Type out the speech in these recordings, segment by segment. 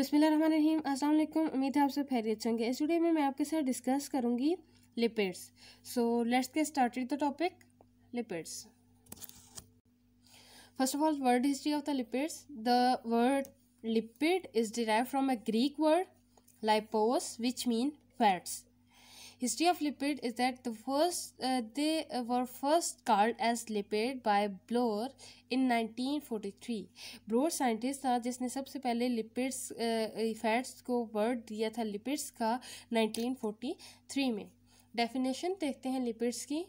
रहीम अस्सलाम उम्मीद है आप सब खैरियत होंगे इस वीडियो में मैं आपके साथ डिस्कस करूंगी lipids so let's get started the topic lipids first of all word history of the lipids the word lipid is derived from a Greek word lipos which mean fats History of lipid is that the first uh, they were first called as lipid by Bloor in 1943. Bloor scientist था जिसने सबसे पहले lipids fats को word दिया था lipids का 1943 में definition देखते हैं लिपिड्स की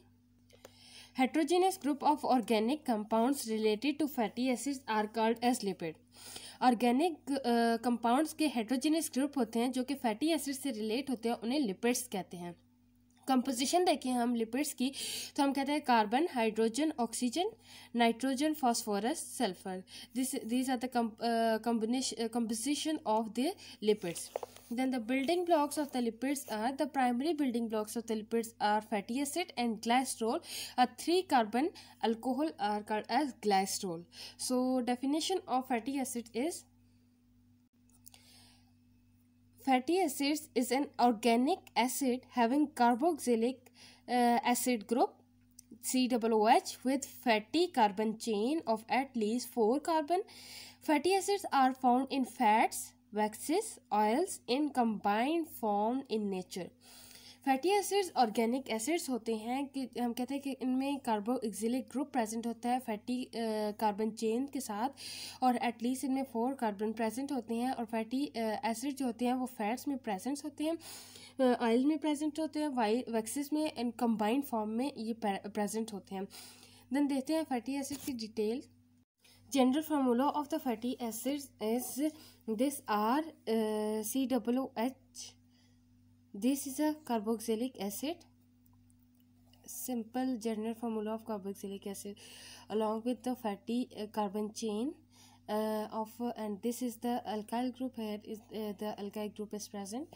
heterogeneous group of organic compounds related to fatty acids are called as lipid organic compounds uh, के हेट्रोजेनियस ग्रुप होते हैं जो कि फैटी एसिड से रिलेट होते हैं उन्हें लिपिड्स कहते हैं कंपोजिशन देखें हम लिपिड्स की तो हम कहते हैं carbon hydrogen oxygen nitrogen phosphorus sulphur this this are the company composition of the lipids then the building blocks of the lipids are the primary building blocks of the lipids are fatty acid and glycerol are three carbon alcohol are as glycerol so definition of fatty acid is Fatty acids is an organic acid having carboxylic uh, acid group COOH with fatty carbon chain of at least 4 carbon. Fatty acids are found in fats, waxes, oils in combined form in nature. Fatty acids organic acids होते हैं कि हम कहते हैं कि इनमें एक्जिलिक group present होता है फैटी कार्बन चेन के साथ और एटलीस्ट इनमें फोर कार्बन प्रेजेंट होते हैं और फैटी एसिड जो होते हैं वो फैट्स में प्रेजेंट होते हैं ऑयल में प्रेजेंट होते हैं वाई वैक्सीस में एंड कम्बाइंड फॉर्म में ये प्रेजेंट होते हैं देन देखते हैं फैटी एसिड की detail formula of the fatty acids is this R C W H This is a carboxylic acid. Simple general formula of carboxylic acid along with the fatty uh, carbon chain uh, of uh, and this is the alkyl group here is uh, the alkyl group is present.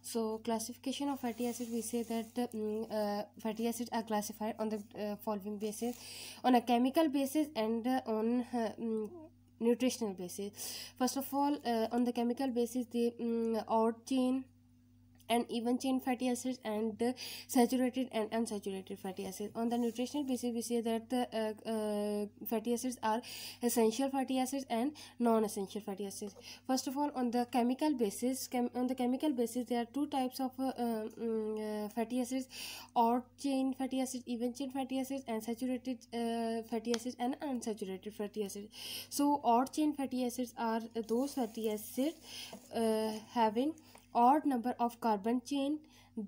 So classification of fatty acid we say that uh, mm, uh, fatty acids are classified on the following basis on a chemical basis and on mm, nutritional basis. First of all on the chemical basis the um, odd chain and even chain fatty acids and the saturated and unsaturated fatty acids. On the nutritional basis, we see that the uh, uh, fatty acids are essential fatty acids and non-essential fatty acids. First of all, on the chemical basis, chem on the chemical basis, there are two types of uh, um, uh, fatty acids: odd chain fatty acids, even chain fatty acids, and saturated uh, fatty acids and unsaturated fatty acids. So, odd chain fatty acids are those fatty acids uh, having odd number of carbon chain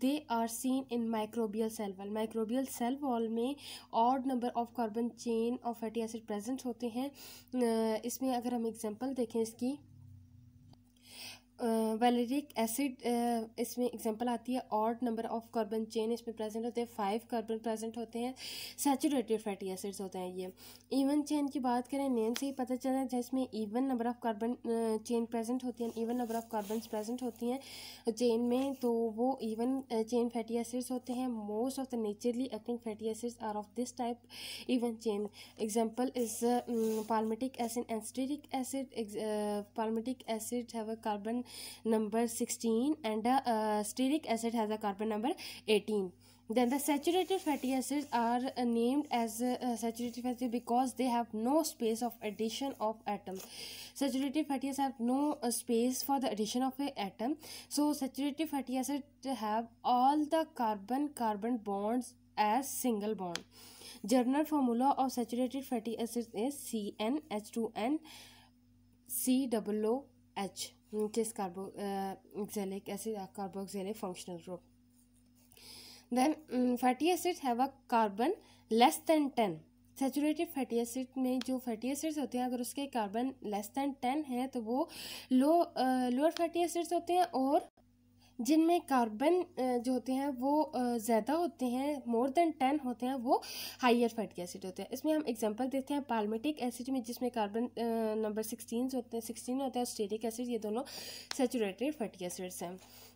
they are seen in microbial cell wall microbial cell wall में odd number of carbon chain और fatty acid present होते हैं इसमें अगर हम example देखें इसकी valeric acid इसमें एग्जांपल आती है odd number of carbon chain इसमें प्रेजेंट होते हैं फाइव कार्बन प्रेजेंट होते हैं सैचुरेटेड फैटी एसिड्स होते हैं ये इवन चेन की बात करें नेम से ही पता चला जिसमें even number of carbon chain present होती हैं even number of carbon present होती हैं चेन में तो वो इवन चेन फैटी एसिड्स होते हैं most of the naturally acting fatty acids are of this type even chain example is palmitic acid and stearic acid palmitic acid है carbon number 16 and the uh, stearic acid has a carbon number 18 then the saturated fatty acids are uh, named as uh, uh saturated fatty because they have no space of addition of atom saturated fatty acids have no uh, space for the addition of an atom so saturated fatty acids have all the carbon carbon bonds as single bond general formula of saturated fatty acids is cnh2n COOH which is carbo carboxylic acid or carboxylic functional group. Then um, fatty acids have a carbon less than 10. Saturated fatty acid में जो fatty acids होते हैं अगर उसके carbon less than ten है तो वो लो lower fatty acids होते हैं और जिनमें कार्बन जो होते हैं वो ज़्यादा होते हैं मोर देन टेन होते हैं वो हाइयर फैटी एसिड होते हैं इसमें हम एग्जांपल देते हैं पालमेटिक एसिड में जिसमें कार्बन नंबर सिक्सटीन होते हैं सिक्सटीन होते हैं स्टेरिक एसिड ये दोनों सेचूरेटेड फैटी एसिड्स हैं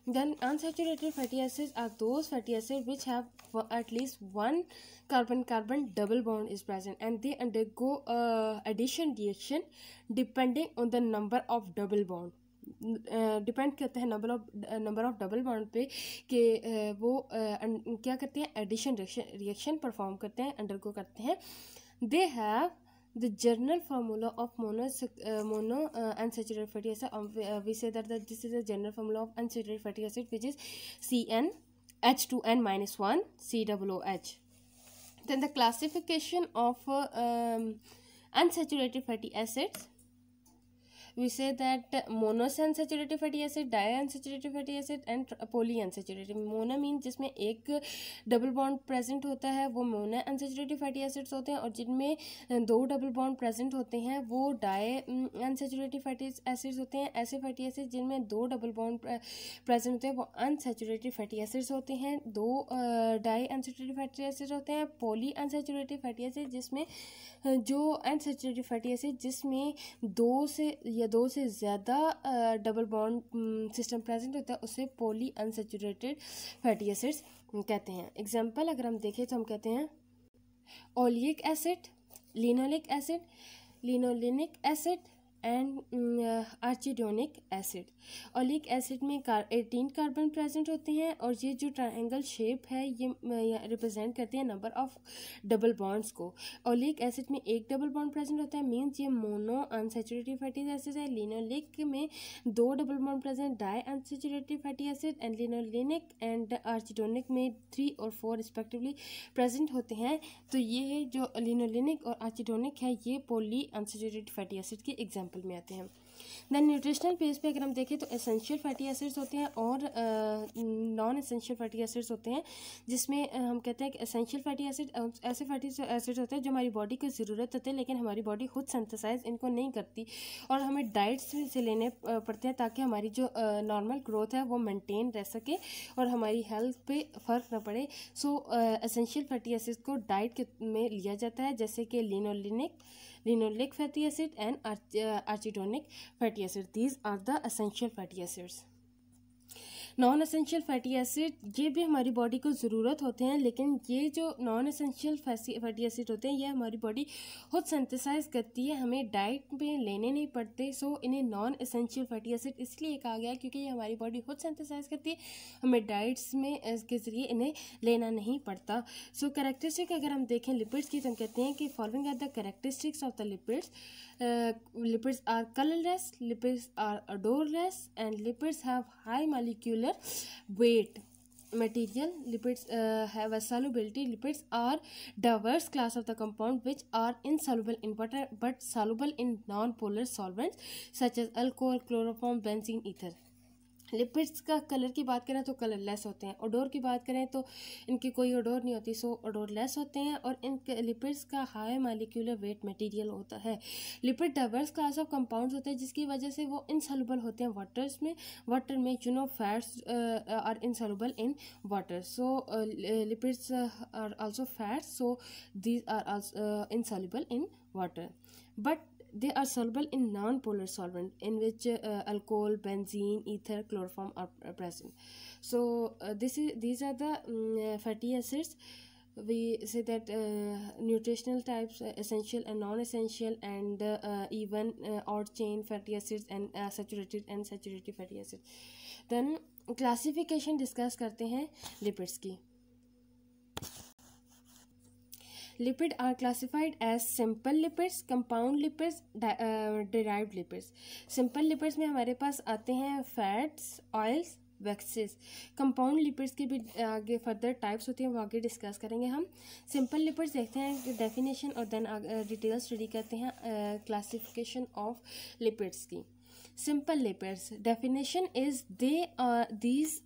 then un unsaturated fatty acid are दो fatty acid which have at least one carbon carbon double bond is present and they under addition reaction depending on the number of double bond depend करता है number of number of double bond पे कि वो क्या करते हैं addition reaction perform करते हैं अंडर अंडरगो करते हैं they have the general formula of mono mono unsaturated fatty acid we say that this is the general formula of unsaturated fatty acid which is C N H two N minus one C W H then the classification of unsaturated fatty acids we say that monounsaturated fatty acid diunsaturated fatty acid and polyunsaturated mono means जिसमें एक double bond present होता है वो mono unsaturated fatty acids होते हैं और जिनमें दो डबल बॉन्ड प्रेजेंट होते हैं वो डाई अनसेचुरेटेड फैटी एसिड्स होते हैं ऐसे फैटी एसिड जिनमें दो डबल बॉन्ड प्रेजेंट होते हैं वो अनसेचुरेटेड फैटी एसिड्स होते हैं दो डाई अनसेचुरेटेड फैटी एसिड होते हैं पोली अनसेचुरेटेड फैटी एसिड जिसमें जो अनसेचुरेटेड फैटी एसिड जिसमें दो से या दो से ज़्यादा डबल बॉन्ड सिस्टम प्रेजेंट होता है उसे पोली अनसेचुरेटेड फैटी एसिड्स कहते हैं एग्जाम्पल अगर हम देखें तो हम कहते हैं oleic acid linoleic acid linolenic acid and arachidonic acid oleic acid में कार, एटीन कार्बन प्रेजेंट होते हैं और ये जो ट्राइंगल शेप है ये रिप्रेजेंट करते हैं नंबर ऑफ डबल बॉन्ड्स को ओलिक एसिड में एक डबल बॉन्ड प्रेजेंट होता है मीन्स ये मोनो अनसेचुरेटिव फैटी एसिड है लिनोलिक में दो double bond present di unsaturated fatty acid and linolenic and arachidonic में थ्री और फोर रिस्पेक्टिवली प्रेजेंट होते हैं तो ये जो लिनोलिनिक और आर्चिडोनिक है ये पोली अनसेचुरेटिव फैटी एसिड के एग्जाम्पल एग्जाम्पल में आते हैं दैन न्यूट्रिशनल पेज पे अगर हम देखें तो एसेंशियल फैटी एसिड्स होते हैं और नॉन एसेंशियल फैटी एसिड्स होते हैं जिसमें हम कहते हैं कि एसेंशियल फैटी एसिड ऐसे फैटी एसिड्स होते हैं जो हमारी बॉडी को ज़रूरत होती है लेकिन हमारी बॉडी खुद सेंथिसाइज इनको नहीं करती और हमें डाइट्स से लेने पड़ते हैं ताकि हमारी जो नॉर्मल ग्रोथ है वो मेनटेन रह सके और हमारी हेल्थ पर फ़र्क न पड़े सो एसेंशियल फैटी एसिड्स को डाइट में लिया जाता है जैसे कि linolenic linoleic fatty acid and arch, uh, fatty acid these are the essential fatty acids non essential fatty acid ये भी हमारी बॉडी को ज़रूरत होते हैं लेकिन ये जो नॉन असेंशियल फैटी एसिड होते हैं ये हमारी बॉडी खुद सेंथिसाइज करती है हमें डाइट में लेने नहीं पड़ते सो इन्हें नॉन असेंशियल फैटी एसिड इसलिए कहा गया क्योंकि ये हमारी बॉडी खुद सेंथिसाइज करती है हमें डाइट्स में के ज़रिए इन्हें लेना नहीं पड़ता सो करेक्टरिस्टिक अगर हम देखें लिपिड्स की तो हम कहते हैं कि following are the characteristics of the lipids lipids are colourless lipids are odourless and lipids have high molecule molecular weight material lipids है वैसालुबिलिटी lipids are diverse class of the compound which are insoluble water but soluble in non polar solvents such as alcohol chloroform benzene ether lipids का colour की बात करें तो colour less होते हैं odour की बात करें तो इनकी कोई ओडोर नहीं होती सो ओडोर लेस होते हैं और इन लिपिड्स का हाई मालिक्यूलर वेट मटेरियल होता है lipid diverse class of compounds होते हैं जिसकी वजह से वो इनसलूबल होते हैं वाटर्स में वाटर में you know fats are insoluble in water so lipids are also fats so these are insoluble in water but They are soluble in non-polar solvent in which uh, alcohol, benzene, ether, chloroform are present. So uh, this is these are the um, fatty acids. We say that uh, nutritional types, uh, essential and non-essential, and uh, even uh, odd chain fatty acids and uh, saturated and saturated fatty acids. Then classification discuss करते हैं lipids की lipid are classified as simple lipids compound lipids derive lipids simple lipids में हमारे पास आते हैं fats oils waxes compound lipids के भी uh, आगे फर्दर टाइप्स होती हैं वो आगे डिस्कस करेंगे हम सिंपल लिपिड्स देखते हैं डेफिनेशन और देन डिटेल स्टडी करते हैं क्लासिफिकेशन ऑफ लिपिड्स की simple lipids definition is they are these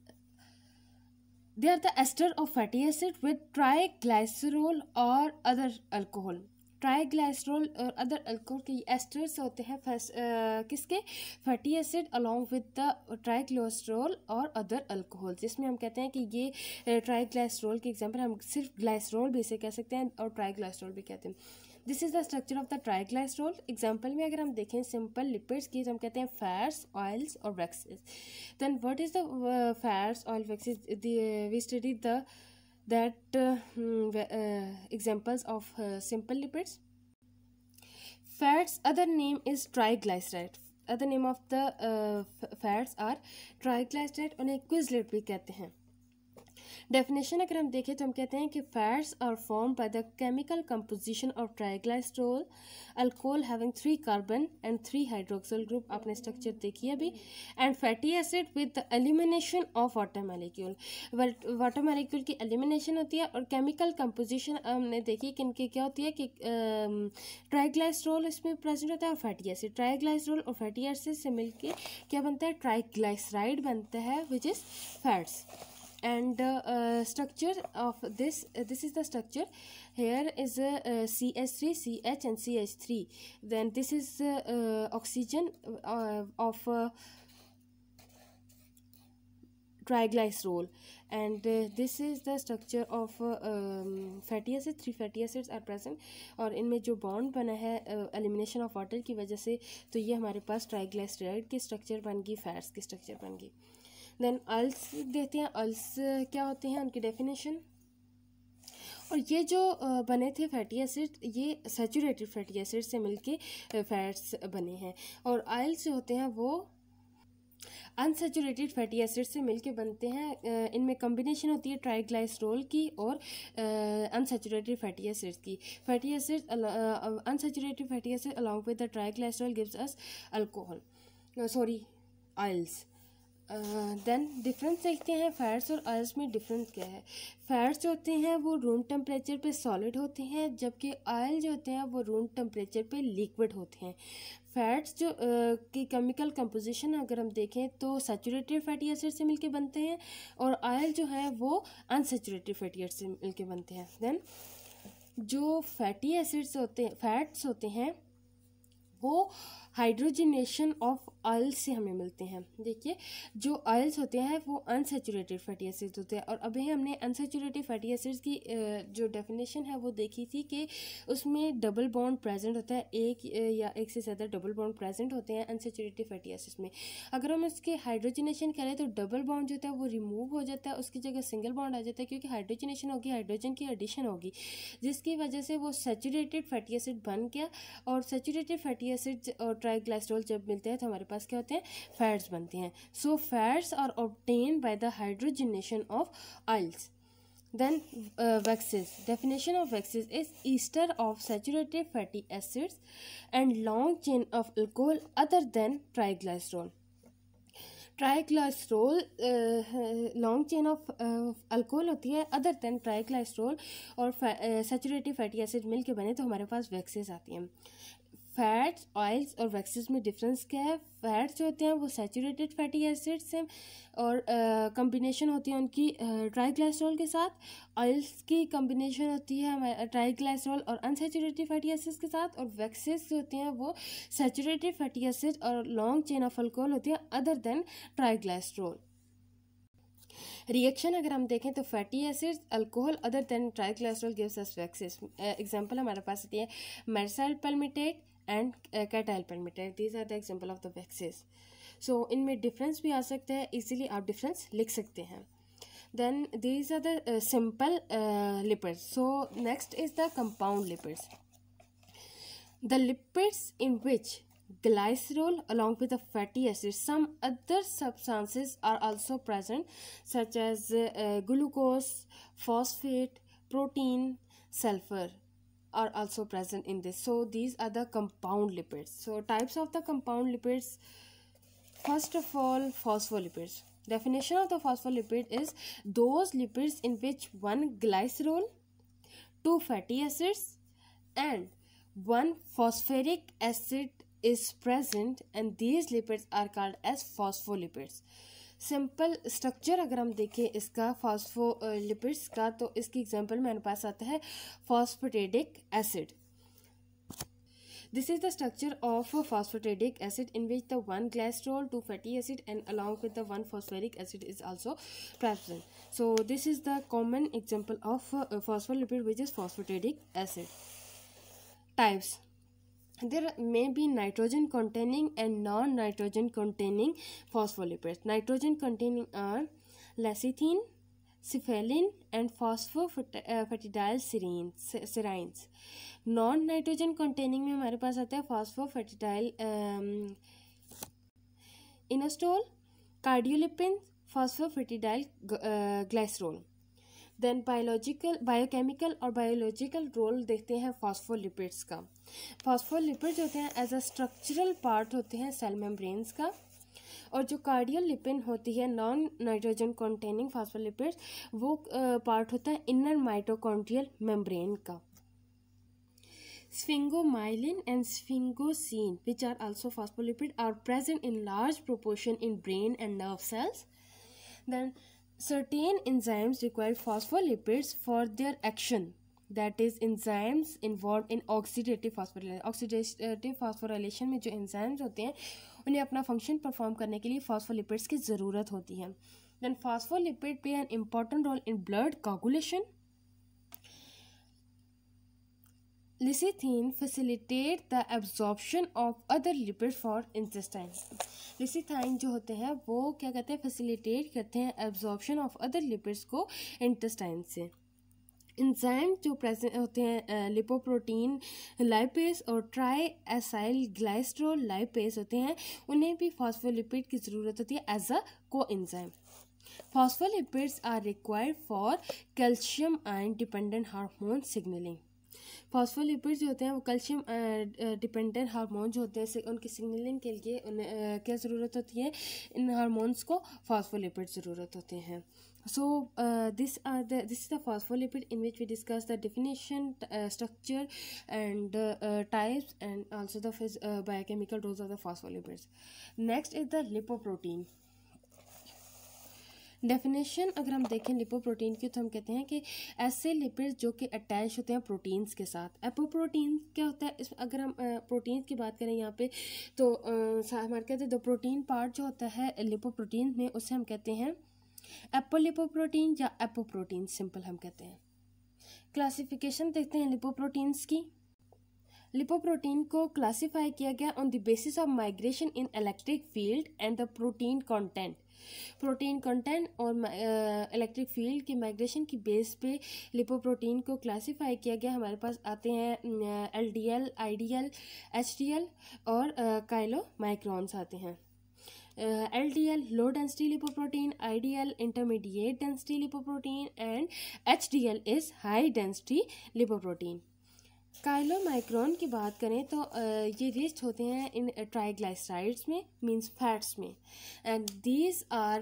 They are the ester of fatty acid with triglycerol और other alcohol. ट्राईग्लाइसरॉल और अदर अल्कोहल के एस्टर्स होते हैं फस, आ, किसके fatty acid along with the triglycerol और अदर अल्कोहल जिसमें हम कहते हैं कि ये ट्राईग्लाइसरॉल की एग्जांपल हम सिर्फ ग्लाइसरॉल भी इसे कह सकते हैं और ट्राईग्लाइसरॉल भी कहते हैं this is the structure of the triglycerol example में अगर हम देखें सिंपल लिपिड्स की तो हम कहते हैं फैट्स ऑयल्स और waxes then what is the fats oil waxes we study the that examples of simple lipids fats other name is triglyceride other name of the fats are triglyceride उन्हें क्विजलेट भी कहते हैं डेफिनेशन अगर हम देखें तो हम कहते हैं कि fats are form by the chemical composition of triglycerol alcohol having three carbon and three hydroxyl group आपने स्ट्रक्चर देखी अभी and fatty acid with the elimination of water molecule water molecule की एलिमिनेशन होती है और केमिकल कंपोजिशन हमने देखी कि इनकी क्या होती है कि ट्राइग्लाइस्ट्रोल इसमें प्रेजेंट होता है और फैटी एसिड ट्राइग्लाइस्ट्रोल और फैटी एसिड से मिलकर क्या बनता है ट्राइग्लाइसराइड बनता है which is fats and the uh, structure of this uh, this is the structure here is a, uh, CH3 ch and ch3 then this is uh, uh, oxygen uh, of uh, triglycerol and uh, this is the structure of uh, um, fatty acid three fatty acids are present और इनमें जो bond बना है elimination of water की वजह से तो ये हमारे पास triglyceride की structure बन गई fats की structure बन गई देन अल्स देते हैं अल्स क्या होते हैं उनकी डेफिनेशन और ये जो बने थे फैटी एसिड ये सेचूरेटेड फैटी एसिड से मिलके फैट्स बने हैं और आयल्स जो होते हैं वो अनसेचूरेटेड फैटी एसिड से मिलके बनते हैं इनमें कम्बिनेशन होती है ट्राइग्लाइसरोल की और अनसेचूरेटेड फैटी एसिड की fatty acid unsaturated fatty acid along with the triglycerol gives us alcohol sorry oils then difference देखते हैं फैट्स और आयल्स में डिफरेंस क्या है फैट्स जो होते हैं वो रूम टेम्परेचर पे सॉलिड होते हैं जबकि आयल जो होते हैं वो रूम टेम्परेचर पे लिक्विड होते हैं फैट्स जो की केमिकल कंपोजिशन अगर हम देखें तो सेचूरेटेड फैटी एसिड से मिलके बनते हैं और आयल जो है वो अनसेचूरेटेड फैटी एसिड से मिल बनते हैं देन जो फैटी एसिड्स होते हैं फैट्स होते हैं वो हाइड्रोजिनेशन ऑफ ऑयल्स से हमें मिलते हैं देखिए जो ऑयल्स होते हैं वो अनसेचुरेटेड फैटी एसिड्स होते हैं और अभी हमने अनसेचुरेटेड फैटी एसिड्स की जो डेफिनेशन है वो देखी थी कि उसमें डबल बॉन्ड प्रेजेंट होता है एक या एक से ज़्यादा डबल बॉन्ड प्रेजेंट होते हैं अनसेचुरेटेड फैटी एसिड्स में अगर हम इसके हाइड्रोजिनेशन करें तो डबल बॉन्ड जो होता है वो रिमूव हो जाता है उसकी जगह सिंगल बॉन्ड आ जाता है क्योंकि हाइड्रोजिनेशन होगी हाइड्रोजन की एडिशन होगी जिसकी वजह से वो सेचुरेटेड फैटी एसिड बन गया और सेचुरेटेड फैटी एसिड और ट्राइग्लाइस्ट्रोल जब मिलते हैं तो हमारे पास क्या होते हैं फैट्स बनते हैं so fats are obtain by the hydrogenation of oils then uh, waxes definition of waxes is ester of saturated fatty acids and long chain of alcohol other than triglycerol triglycerol long chain of alcohol होती है other than ट्राइग्लाइस्ट्रोल और सेचुरेटिव fatty acid मिल के बने तो हमारे पास waxes आती हैं fats oils और वैक्सीज में डिफरेंस क्या है फैट्स जो होते हैं वो सैचुरेटेड फैटी एसिड्स हैं और कम्बिनेशन होती है उनकी ट्राई uh, के साथ ऑयल्स की कम्बिनेशन होती है ट्राई ग्लेस्ट्रोल और अनसेचुरेटेड फैटी एसिड्स के साथ और वैक्सीज जो होते हैं वो सैचुरेटेड फैटी एसिड और लॉन्ग चेन ऑफ अल्कोहल होती है अदर देन ट्राई रिएक्शन अगर हम देखें तो fatty acid alcohol other than triglycerol gives us waxes example हमारे पास होती है myricyl palmitate and cetyl palmitate these are the example of the waxes so इनमें डिफरेंस भी आ सकते हैं इजिली आप डिफरेंस लिख सकते हैं then these are the simple lipids so next is the compound lipids the lipids in which glycerol along with the fatty acid some other substances are also present such as glucose phosphate protein sulphur are also present in this so these are the compound lipids so types of the compound lipids first of all phospholipids definition of the phospholipid is those lipids in which one glycerol two fatty acids and one phosphoric acid is present and these lipids are called as phospholipids simple structure अगर हम देखें इसका phospho lipids का तो इसकी example मेरे पास आता है phosphatidic acid this is the structure of phosphatidic acid in which the one glycerol two fatty acid and along with the one phosphoric acid is also present so this is the common example of phospholipid which is phosphatidic acid types there may be nitrogen containing and non nitrogen containing phospholipids nitrogen containing are lecithin cephalin and phosphatidyl serine serines non nitrogen containing में हमारे पास आता है phosphatidyl inositol cardiolipin phosphatidyl glycerol then biological biochemical और biological role देखते हैं phospholipids का phospholipids होते हैं एज अ स्ट्रक्चरल पार्ट होते हैं सेल मेम्ब्रेन्स का और जो कार्डियल लिपिन होती है नॉन नाइट्रोजन कंटेनिंग फॉस्फोलिपिड्स वो पार्ट होता है इनर माइटोकॉन्ड्रियल मेम्ब्रेन का sphingomyelin and sphingosine which are also phospholipid are present in large proportion in brain and nerve cells then certain enzymes require phospholipids for their action that is enzymes involved in oxidative phosphorylation oxidative phosphorylation में जो enzymes होते हैं उन्हें अपना function perform करने के लिए phospholipids की ज़रूरत होती है then phospholipid play an important role in blood coagulation Lecithin facilitates the absorption of other lipid for intestine. लिसिथाइन जो होते हैं वो क्या कहते हैं फैसिलिटेट करते हैं एब्जॉर्बशन ऑफ अदर लिपिड्स को इंटेस्टाइन से इंजाइम जो प्रेजेंट होते हैं लिपोप्रोटीन लाइपेस और ट्राई एसाइल ग्लाइस्ट्रोल लाइपेस होते हैं उन्हें भी फॉस्फोलिपिड की ज़रूरत होती है as a coenzyme phospholipids are required for calcium ion dependent hormone signalling phospholipids जो होते हैं वो कैल्शियम डिपेंडेंट हार्मोन जो होते हैं उनकी सिग्नलिंग के लिए उन्हें क्या ज़रूरत होती है इन हारमोन्स को फॉस्फोलिपिड ज़रूरत होते हैं so this are the this is the phospholipid in which we discuss the definition structure and types and also the phys biochemical roles of the phospholipids next is the lipoprotein definition अगर हम देखें lipoprotein की तो हम कहते हैं कि ऐसे लिपिड जो कि अटैच होते हैं प्रोटीन्स के साथ एपोप्रोटीन क्या होता है इस अगर हम प्रोटीन्स की बात करें यहाँ पे तो हमारे कहते हैं दो प्रोटीन पार्ट जो होता है लिपोप्रोटीन में उसे हम कहते हैं एप्पोलिपोप्रोटीन या एपोप्रोटीन सिंपल हम कहते हैं क्लासीफिकेशन देखते हैं लिपोप्रोटीन्स की लिपोप्रोटीन को क्लासीफाई किया गया on the basis of migration in electric field and the protein content protein content और इलेक्ट्रिक फील्ड के माइग्रेशन की बेस पे लिपोप्रोटीन को क्लासीफाई किया गया हमारे पास आते हैं L D L I D L H D L और काइलो माइक्रॉन्स आते हैं L D L low density lipoprotein I D L intermediate density lipoprotein and H D L is high density lipoprotein Kylo micron की बात करें तो ये rich होते हैं इन ट्राइग्लाइसराइड्स में मींस फैट्स में and these are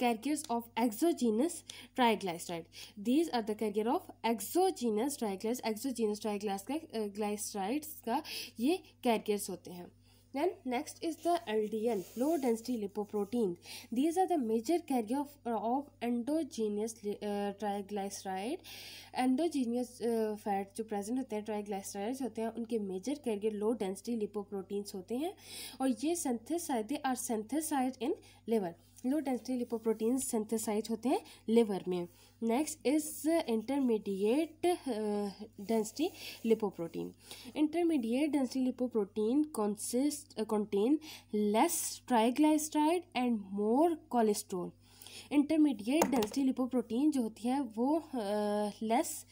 carriers of exogenous triglyceride these are the carrier of exogenous ट्राइग्लाइस एक्सोजीनस ट्राइग्लाइस का ग्लाइसराइड्स का ये कैरियर्स होते हैं Then next is the LDL, low density lipoprotein. These are the major carrier of, of endogenous uh, triglyceride endogenous fat जो present होते हैं ट्राइग्लाइसराइड्स होते हैं उनके major carrier low density lipoproteins होते हैं और ये synthesized they are synthesized in liver low density lipoproteins synthesized होते हैं लिवर में next is intermediate density lipoprotein intermediate density lipoprotein consist contain less less and more cholesterol intermediate density lipoprotein जो होती है वो लेस uh,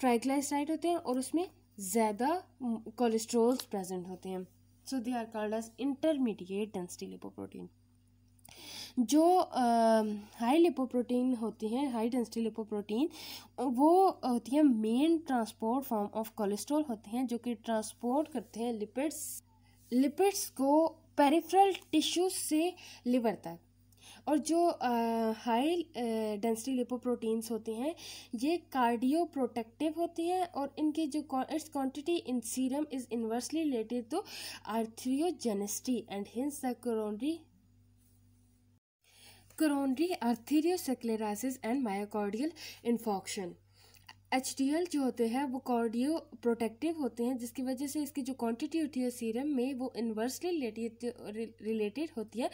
ट्राइग्लाइसराइड होते हैं और उसमें ज़्यादा कोलेस्ट्रोल्स प्रेजेंट होते हैं so they are called as intermediate density lipoprotein जो हाई लिपोप्रोटीन होती हैं हाई डेंसिटी लिपोप्रोटीन वो होती हैं main transport form of cholesterol होते हैं जो कि ट्रांसपोर्ट करते हैं लिपिड्स लिपिड्स को पेरिफ्रल टिश्यू से लिवर तक और जो हाई डेंसिटी लिपोप्रोटीन्स होते हैं ये कार्डियो प्रोटेक्टिव होते हैं और इनके जो its quantity in serum is inversely related to atherogenicity and hence the coronary coronary arteriosclerosis and myocardial infarction H D L जो होते हैं वो कॉर्डियो प्रोटेक्टिव होते हैं जिसकी वजह से इसकी जो क्वांटिटी होती है सीरम में वो इन्वर्सली रिलेटेड होती है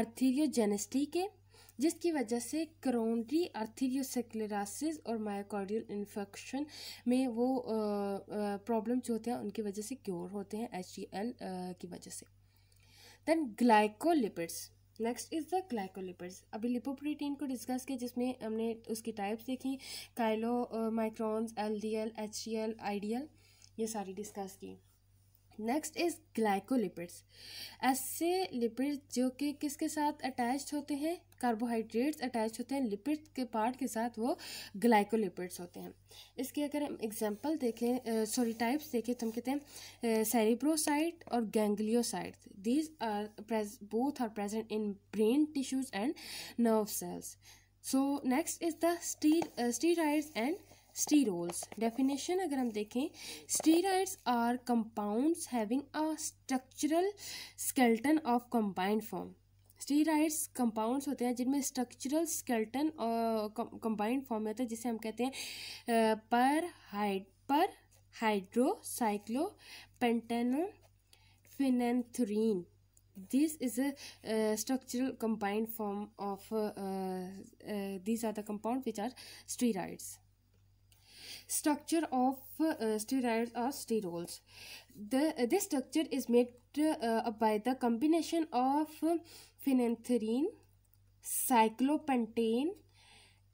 आर्थीरियोजेनेस्टी के जिसकी वजह से क्रोनरी आर्थीरियोसेक्लेरासिस और मायोकॉर्डियल इन्फेक्शन में वो प्रॉब्लम जो होते हैं उनकी वजह से क्योर होते हैं एच डी एल की वजह से then glycolipids next is the glycolipids अभी लिपोप्रोटीन को डिस्कस किया जिसमें हमने उसकी टाइप्स देखी chylomicrons L D L H D L I D L ये सारी डिस्कस की नेक्स्ट इज़ ग्लाइकोलिपिड्स ऐसे लिपिड्स जो कि किसके साथ अटैच होते हैं कार्बोहाइड्रेट्स अटैच होते हैं लिपिड्स के पार्ट के साथ वो ग्लाइकोलिपिड्स होते हैं इसके अगर हम एग्जांपल देखें सॉरी टाइप्स देखें तो हम कहते हैं सेरिब्रोसाइट और ganglioside these are both are present in brain tissues and nerve cells so next is the steroids and sterols definition अगर हम देखें steroids are compounds having a structural skeleton of combined form steroids compounds होते हैं जिनमें structural skeleton combined form में होता है जिसे हम कहते हैं पर हाइड पर हाइड्रोसाइक्लो पेंटेनल this is is a uh, structural combined form of uh, uh, these are the structure of uh, steroids or sterols the uh, this structure is made uh, by the combination of phenanthrene cyclopentane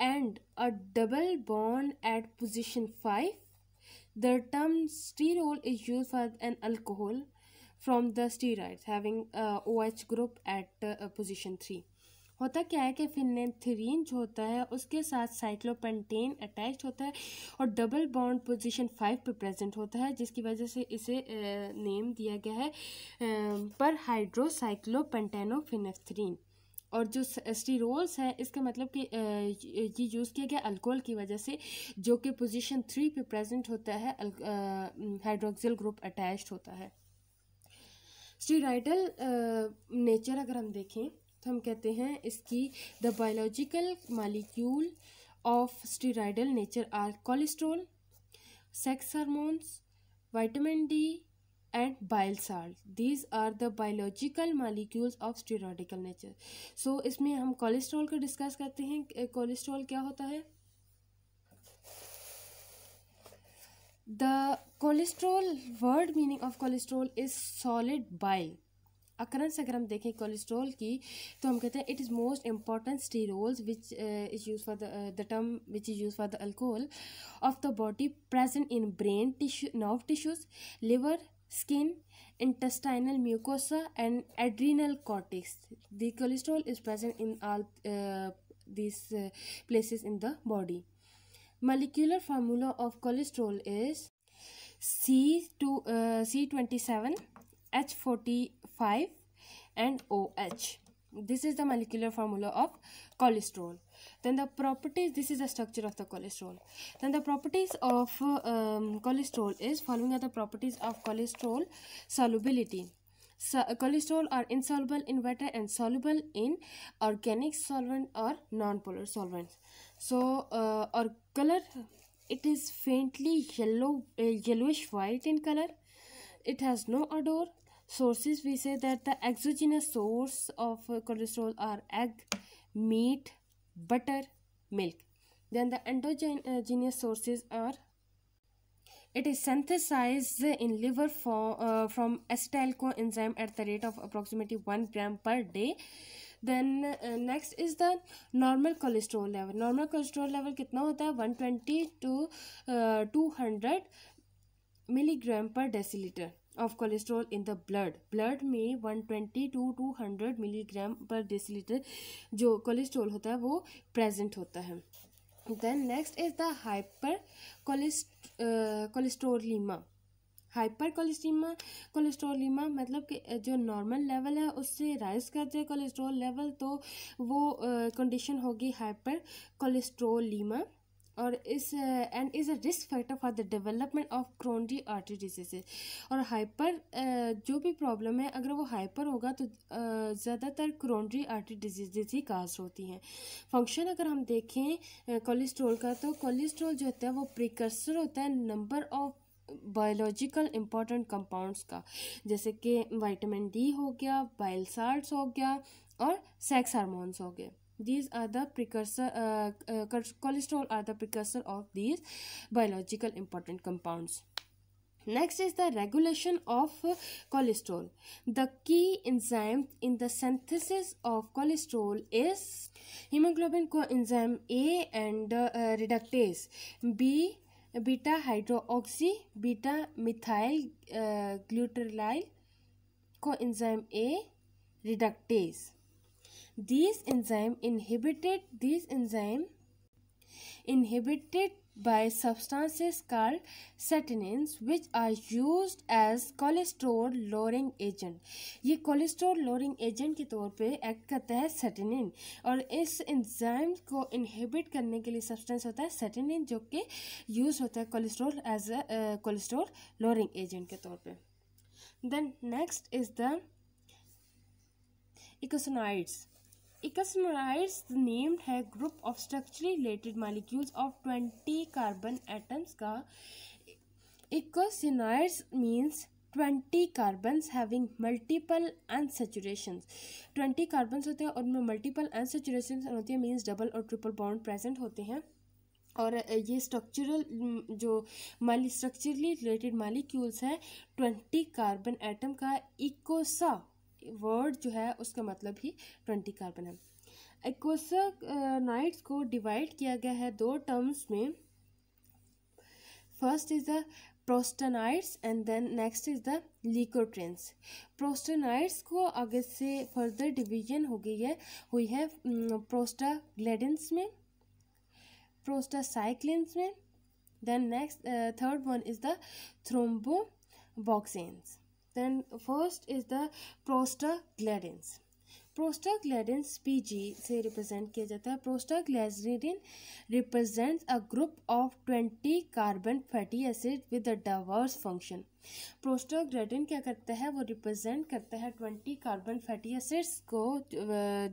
and a double bond at position 5 the term sterol is used for an alcohol from the steroids having a OH group at uh, position 3. होता क्या है कि फिनेथरीन जो होता है उसके साथ cyclopentane attach होता है और डबल बॉन्ड पोजीशन फाइव पे प्रेजेंट होता है जिसकी वजह से इसे नेम दिया गया है पर हाइड्रोसाइक्लोपेंटेनोफिनेथरीन और जो स्टीरोल्स है इसका मतलब कि ये यूज़ किया गया अल्कोहल की वजह से जो कि पोजीशन थ्री पे प्रेजेंट होता है हाइड्रोक्सिल ग्रुप अटैच होता है स्टीराइडल नेचर अगर हम देखें तो हम कहते हैं इसकी the biological molecule of steroidal nature are cholesterol sex hormones vitamin D and bile salt these are the biological molecules of steroidal nature so इसमें हम कोलेस्ट्रोल को डिस्कस करते हैं कोलेस्ट्रोल क्या होता है the cholesterol word meaning of cholesterol is solid bile अकरण अगर हम देखें कोलेस्ट्रोल की तो हम कहते हैं it is most important sterols which is use for the term which is use for the alcohol of the body present in brain tissue nerve tissues liver skin intestinal mucosa and adrenal cortex the cholesterol is present in all this places in the body molecular formula of cholesterol is C two C twenty seven H forty 5 and OH. This is the molecular formula of cholesterol. Then the properties, this is the structure of the cholesterol. Then the properties of um, cholesterol is following are the properties of cholesterol solubility. So, uh, cholesterol are insoluble in water and soluble in organic solvent or non-polar solvents. So, uh, or color, it is faintly yellow, uh, yellowish white in color. It has no odor sources we say that the exogenous source of uh, cholesterol are egg meat butter milk then the endogenous uh, sources are it is synthesized in liver for, uh, from acetyl coenzyme at the rate of approximately 1 gram per day then uh, next is the normal cholesterol level normal cholesterol level kitna hota hai 120 to uh, 200 milligram per deciliter of cholesterol in the blood blood में one twenty to two hundred milligram per deciliter जो cholesterol होता है वो present होता है then next is the hypercholesterolemia hyper cholesterolemia cholesterolemia मतलब कि जो नॉर्मल लेवल है उससे राइज करते हैं कोलेस्ट्रोल लेवल तो वो कंडीशन uh, होगी हाइपर कोलेस्ट्रोलिमा और इस and is a risk factor for the development of coronary artery disease और हाइपर uh, जो भी प्रॉब्लम है अगर वो हाइपर होगा तो ज़्यादातर क्रोनरी आर्टरी डिजीजेज ही काज होती हैं फंक्शन अगर हम देखें कोलेस्ट्रोल uh, का तो कोलेस्ट्रोल जो होता है वो प्रिकर्सर होता है number of biological important compounds का जैसे कि वाइटामिन डी हो गया बाइल साल्ट्स हो गया और सेक्स हारमोन्स हो गए these are the precursor uh, uh, cholesterol are the precursor of these biological important compounds Next is the regulation of uh, cholesterol. The key enzyme in the synthesis of cholesterol is hemoglobin coenzyme A and uh, uh reductase, B beta hydroxy, beta methyl uh, coenzyme A reductase. These enzyme inhibited these enzyme inhibited by substances called satinins which are used as cholesterol lowering agent ये cholesterol lowering agent के तौर पे act करता है सेटिनिन और इस enzyme को inhibit करने के लिए सब्सटेंस होता है सेटिनिन जो कि यूज़ होता है cholesterol as a cholesterol lowering agent के तौर पे then next is the eicosanoids eicosanoids named है group of structurally related molecules of twenty carbon atoms का eicosanoids means twenty carbons having multiple saturation twenty carbons होते हैं और उनमें multiple saturation होती है मीन्स डबल और ट्रिपल बॉन्ड प्रेजेंट होते हैं और ये स्ट्रक्चरल जो माली स्ट्रक्चरली रिलेटेड मालिक्यूल्स हैं ट्वेंटी कार्बन एटम का इकोसा वर्ड जो है उसका मतलब ही ट्वेंटी कार्बन है नाइट्स uh, को डिवाइड किया गया है दो टर्म्स में first is the prostanoids and then next is the leukotrienes prostanoids को आगे से फर्दर डिवीजन हो गई है हुई है प्रोस्टाग्लेडेंस mm, में प्रोस्टासाइक्लिन्स में then next third one is the thromboxanes Then first is the prostaglandins. Prostaglandin PG से रिप्रेजेंट किया जाता है prostaglandin represents a group of twenty carbon fatty acid with a diverse function prostaglandin क्या करता है वो represent करता है ट्वेंटी कार्बन फैटी एसिड्स को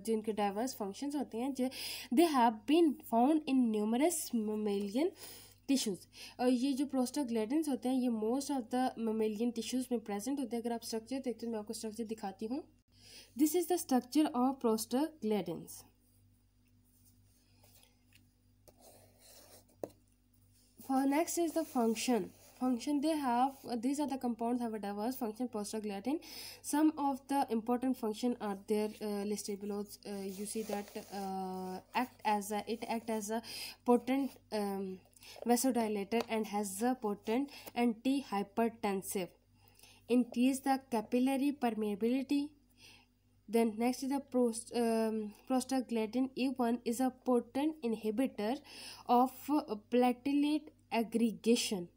जिनके डाइवर्स फंक्शंस होते हैं जो they have been found in numerous mammalian tissues और ये जो प्रोस्टाग्लैंडेंस होते हैं ये most of the mammalian tissues में प्रेजेंट होते हैं अगर आप स्ट्रक्चर देखते हैं मैं आपको स्ट्रक्चर दिखाती हूँ this is the structure of prostaglandins for next is the function function they have this are the compound have a diverse function prostaglandin some of the important function are there listed below you see that act as a it act as a potent vasodilator and has a potent antihypertensive. Increase the capillary permeability. Then next is the prost um, prostaglandin E1 is a potent inhibitor of platelet aggregation.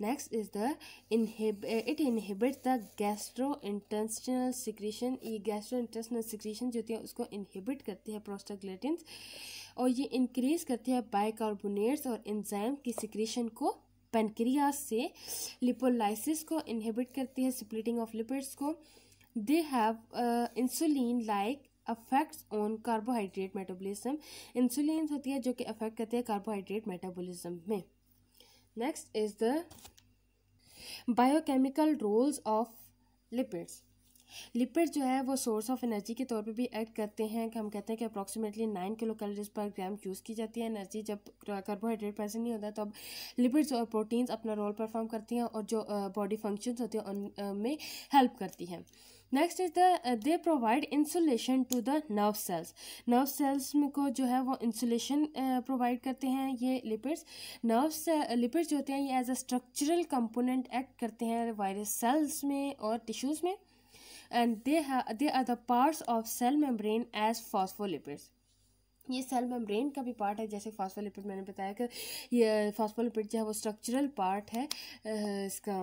Next is the inhib it inhibits the gastrointestinal secretion ये gastrointestinal secretion जो होती है उसको inhibit करती है prostaglandins और ये increase करती है बाइकार्बोनेट्स और एंजाइम की सिक्रेशन को पेनक्रियास से लिपोलाइसिस को इनहिबिट करती है स्प्लिटिंग ऑफ लिपिड्स को they have insulin like affects on carbohydrate metabolism insulin होती है जो कि अफेक्ट करती है कार्बोहाइड्रेट मेटाबॉलिज्म में next is the biochemical roles of lipids lipid जो है वो सोर्स ऑफ एनर्जी के तौर पे भी एक्ट करते हैं कि हम कहते हैं कि अप्रॉक्सीमेटली नाइन किलो कैलोरीज पर ग्राम यूज़ की जाती है एनर्जी जब कार्बोहाइड्रेट प्रेजेंट नहीं होता तब लिपिड्स और प्रोटीन्स अपना रोल परफॉर्म करती हैं और जो बॉडी फंक्शंस होते हैं उनमें हेल्प करती हैं next is the they provide insulation to the nerve cells nerve cells में को जो है वो इंसुलेशन प्रोवाइड करते हैं ये लिपिड्स नर्व लिपिड्स जो होते हैं ये as a structural component act करते हैं वायरस सेल्स में और टिश्यूज़ में and they they are the parts of cell membrane as phospholipids ये सेल मेम्ब्रेन का भी पार्ट है जैसे फॉस्फोलिपिड मैंने बताया कि ये फॉस्फोलिपिड जो है वो स्ट्रक्चरल पार्ट है इसका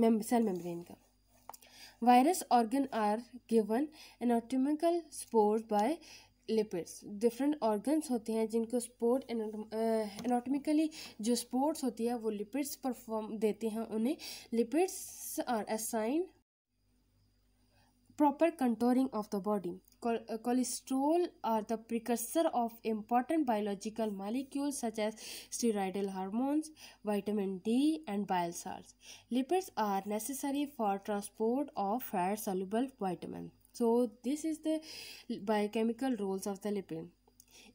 मेम सेल मेम्ब्रेन का various organ are given anatomical support by lipids different organs होते हैं जिनको स्पोर्ट एनाटोमिकली जो स्पोर्ट्स होती है वो लिपिड्स परफॉर्म देते हैं उन्हें lipids are assign proper contouring of the body. cholesterol are the precursor of important biological molecules such as steroidal hormones, vitamin D and bile salts. Lipids are necessary for transport of fat-soluble vitamin. So this is the biochemical roles of the lipid.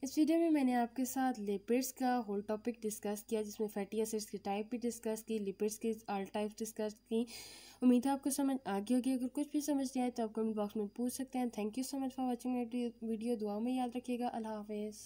इस video में मैंने आपके साथ lipids का whole topic discuss किया जिसमें fatty acids की type भी डिस्कस की लिपिड्स की ऑल टाइप्स डिस्कस की उम्मीद है आपको समझ आ गई होगी अगर कुछ भी समझ नहीं आए तो आप कमेंट बॉक्स में पूछ सकते हैं thank you so much for watching video दुआ में याद रखिएगा अल्लाह हाफिज़